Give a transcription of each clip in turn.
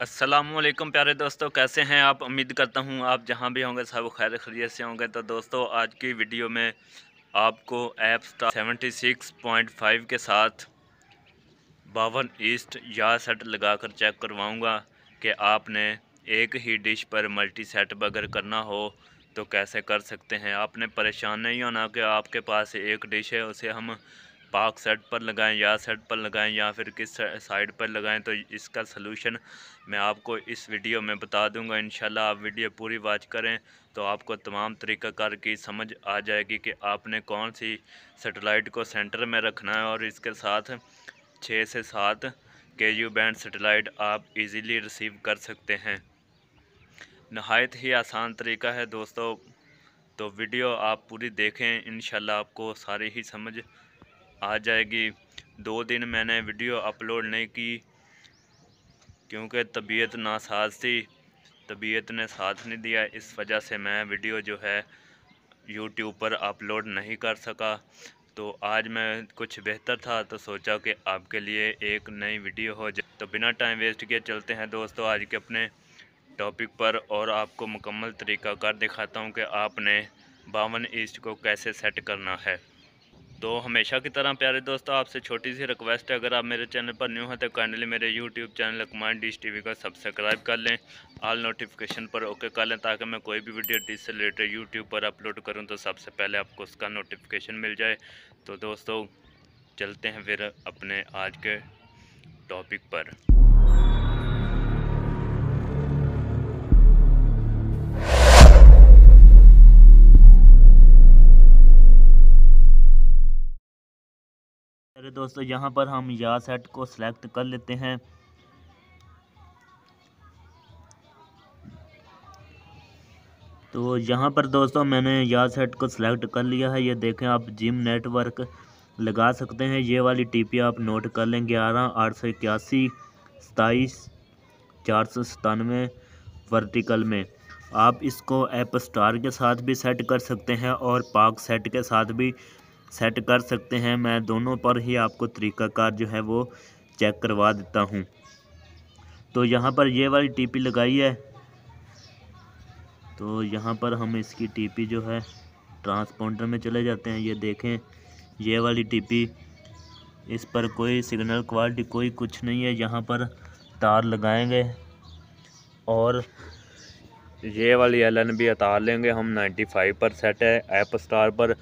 असलम प्यारे दोस्तों कैसे हैं आप उम्मीद करता हूं आप जहां भी होंगे सब खैर खरीत से होंगे तो दोस्तों आज की वीडियो में आपको Apstar seventy six point five के साथ बावन ईस्ट या सेट लगा कर चेक करवाऊँगा कि आपने एक ही डिश पर मल्टी सेट अगर करना हो तो कैसे कर सकते हैं आपने परेशान नहीं होना कि आपके पास एक डिश है उसे हम पाक सेट पर लगाएं या सेट पर लगाएं या फिर किस साइड पर लगाएं तो इसका सलूशन मैं आपको इस वीडियो में बता दूंगा इन आप वीडियो पूरी वाच करें तो आपको तमाम तरीक़ाकार की समझ आ जाएगी कि आपने कौन सी सेटेलाइट को सेंटर में रखना है और इसके साथ छः से सात के यू बैंड सेटेलाइट आप इजीली रिसीव कर सकते हैं नहायत ही आसान तरीका है दोस्तों तो वीडियो आप पूरी देखें इन आपको सारी ही समझ आ जाएगी दो दिन मैंने वीडियो अपलोड नहीं की क्योंकि तबीयत ना साथ थी तबीयत ने साथ नहीं दिया इस वजह से मैं वीडियो जो है यूट्यूब पर अपलोड नहीं कर सका तो आज मैं कुछ बेहतर था तो सोचा कि आपके लिए एक नई वीडियो हो जाए तो बिना टाइम वेस्ट किए चलते हैं दोस्तों आज के अपने टॉपिक पर और आपको मुकम्मल तरीका कर दिखाता हूँ कि आपने बावन ईस्ट को कैसे सेट करना है तो हमेशा की तरह प्यारे दोस्तों आपसे छोटी सी रिक्वेस्ट है अगर आप मेरे चैनल पर न्यू हैं तो काइंडली मेरे यूट्यूब चैनल लकमान डिश वी का सब्सक्राइब कर लें ऑल नोटिफिकेशन पर ओके कर लें ताकि मैं कोई भी वीडियो डिश से रिलेटेड यूट्यूब पर अपलोड करूं तो सबसे पहले आपको उसका नोटिफिकेशन मिल जाए तो दोस्तों चलते हैं फिर अपने आज के टॉपिक पर दोस्तों यहाँ पर हम या सेट को सिलेक्ट कर लेते हैं तो यहाँ पर दोस्तों मैंने या सेट को सिलेक्ट कर लिया है ये देखें आप जिम नेटवर्क लगा सकते हैं ये वाली टीपी आप नोट कर लें ग्यारह आठ सौ इक्यासी सताईस चार सौ सतानवे वर्टिकल में आप इसको ऐप स्टार के साथ भी सेट कर सकते हैं और पाक सेट के साथ भी सेट कर सकते हैं मैं दोनों पर ही आपको तरीकाकार जो है वो चेक करवा देता हूँ तो यहाँ पर ये वाली टीपी लगाई है तो यहाँ पर हम इसकी टीपी जो है ट्रांसपोंडर में चले जाते हैं ये देखें ये वाली टीपी इस पर कोई सिग्नल क्वालिटी कोई कुछ नहीं है यहाँ पर तार लगाएंगे और ये वाली एल एन भी उतार लेंगे हम 95 पर सेट है एप स्टार पर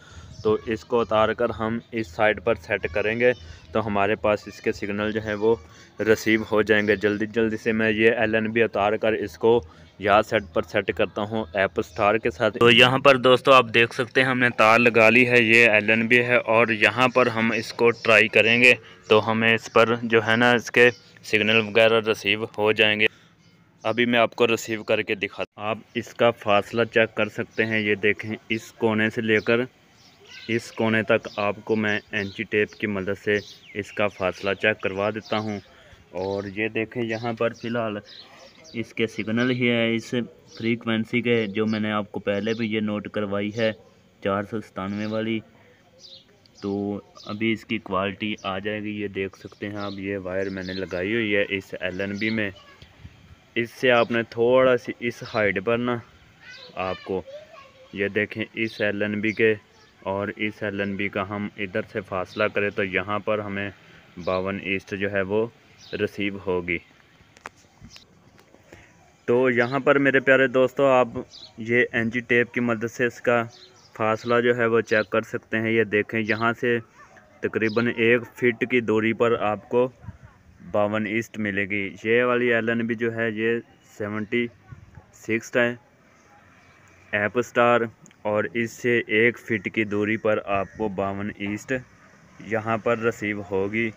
तो इसको उतार कर हम इस साइड पर सेट करेंगे तो हमारे पास इसके सिग्नल जो हैं वो रिसीव हो जाएंगे जल्दी जल्दी से मैं ये एल एन बी उतार कर इसको यहाँ सेट पर सेट करता हूँ एप स्टार के साथ तो यहाँ पर दोस्तों आप देख सकते हैं हमने तार लगा ली है ये एल एन बी है और यहाँ पर हम इसको ट्राई करेंगे तो हमें इस पर जो है ना इसके सिग्नल वगैरह रिसीव हो जाएंगे अभी मैं आपको रिसीव करके दिखा आप इसका फासला चेक कर सकते हैं ये देखें इस कोने से लेकर इस कोने तक आपको मैं एंची टेप की मदद से इसका फासला चेक करवा देता हूँ और ये देखें यहाँ पर फ़िलहाल इसके सिग्नल ही है इस फ्रीक्वेंसी के जो मैंने आपको पहले भी ये नोट करवाई है चार सौ सतानवे वाली तो अभी इसकी क्वालिटी आ जाएगी ये देख सकते हैं आप ये वायर मैंने लगाई हुई है इस एलएनबी में इससे आपने थोड़ा सी इस हाइट पर ना आपको ये देखें इस एलएनबी के और इस एल एन बी का हम इधर से फासला करें तो यहाँ पर हमें बावन ईस्ट जो है वो रिसीव होगी तो यहाँ पर मेरे प्यारे दोस्तों आप ये एन जी टेप की मदद से इसका फासला जो है वो चेक कर सकते हैं ये देखें यहाँ से तकरीबन एक फ़िट की दूरी पर आपको बावन ईस्ट मिलेगी ये वाली एल एन बी जो है ये सेवेंटी सिक्स है ऐप स्टार और इससे एक फ़िट की दूरी पर आपको बावन ईस्ट यहाँ पर रिसीव होगी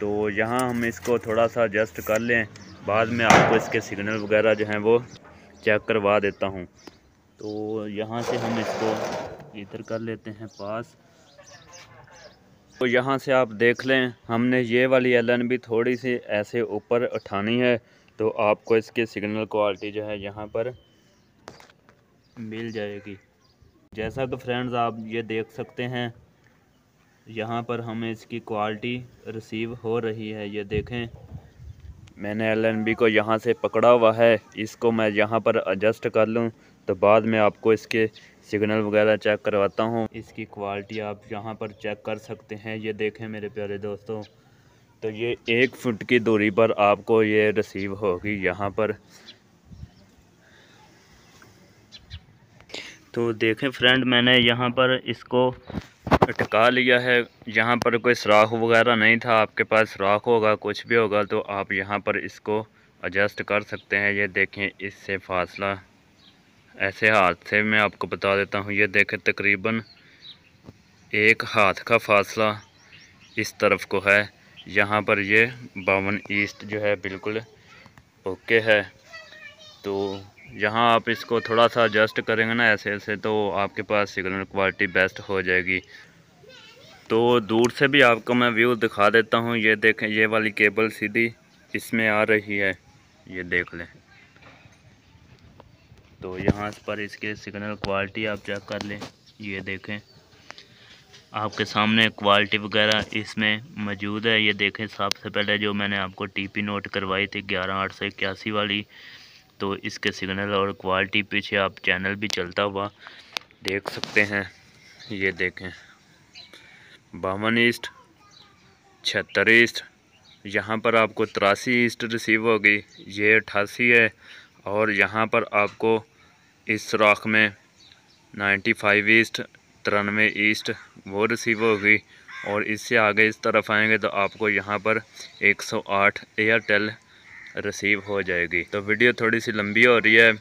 तो यहाँ हम इसको थोड़ा सा एडजस्ट कर लें बाद में आपको इसके सिग्नल वगैरह जो हैं वो चेक करवा देता हूँ तो यहाँ से हम इसको इधर कर लेते हैं पास तो यहाँ से आप देख लें हमने ये वाली एलन भी थोड़ी सी ऐसे ऊपर उठानी है तो आपको इसके सिग्नल क्वालिटी जो है यहाँ पर मिल जाएगी जैसा कि फ्रेंड्स आप ये देख सकते हैं यहाँ पर हमें इसकी क्वालिटी रिसीव हो रही है ये देखें मैंने एल को यहाँ से पकड़ा हुआ है इसको मैं यहाँ पर एडजस्ट कर लूँ तो बाद में आपको इसके सिग्नल वगैरह चेक करवाता हूँ इसकी क्वालिटी आप यहाँ पर चेक कर सकते हैं ये देखें मेरे प्यारे दोस्तों तो ये एक फुट की दूरी पर आपको ये रिसीव होगी यहाँ पर तो देखें फ्रेंड मैंने यहाँ पर इसको अटका लिया है यहाँ पर कोई सुराख वगैरह नहीं था आपके पास सुराख होगा कुछ भी होगा तो आप यहाँ पर इसको एडजस्ट कर सकते हैं ये देखें इससे फासला ऐसे हाथ से मैं आपको बता देता हूँ ये देखें तकरीबन एक हाथ का फासला इस तरफ को है यहाँ पर ये बावन ईस्ट जो है बिल्कुल ओके है तो यहाँ आप इसको थोड़ा सा एडजस्ट करेंगे ना ऐसे ऐसे तो आपके पास सिग्नल क्वालिटी बेस्ट हो जाएगी तो दूर से भी आपको मैं व्यू दिखा देता हूँ ये देखें ये वाली केबल सीधी इसमें आ रही है ये देख लें तो यहाँ पर इसके सिग्नल क्वालिटी आप चेक कर लें ये देखें आपके सामने क्वालिटी वगैरह इसमें मौजूद है ये देखें सबसे पहले जो मैंने आपको टीपी नोट करवाई थी ग्यारह आठ सौ इक्यासी वाली तो इसके सिग्नल और क्वालिटी पीछे आप चैनल भी चलता हुआ देख सकते हैं ये देखें बावन ईस्ट छहत्तर ईस्ट यहाँ पर आपको तिरासी ईस्ट रिसीव होगी ये अट्ठासी है और यहाँ पर आपको इस राख में नाइन्टी फाइव ईस्ट तिरानवे ईस्ट वो रिसीव होगी और इससे आगे इस तरफ आएंगे तो आपको यहाँ पर एक सौ आठ एयरटेल रिसीव हो जाएगी तो वीडियो थोड़ी सी लंबी हो रही है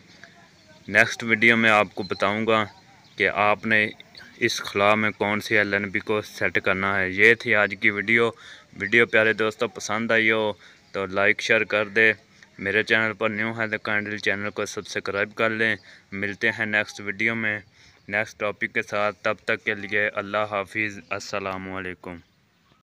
नेक्स्ट वीडियो में आपको बताऊंगा कि आपने इस खला में कौन सी एल को सेट करना है ये थी आज की वीडियो वीडियो प्यारे दोस्तों पसंद आई हो तो लाइक शेयर कर दे मेरे चैनल पर न्यू है तो कैंडल चैनल को सब्सक्राइब कर लें मिलते हैं नेक्स्ट वीडियो में नेक्स्ट टॉपिक के साथ तब तक के लिए अल्लाह हाफिज़ असलकम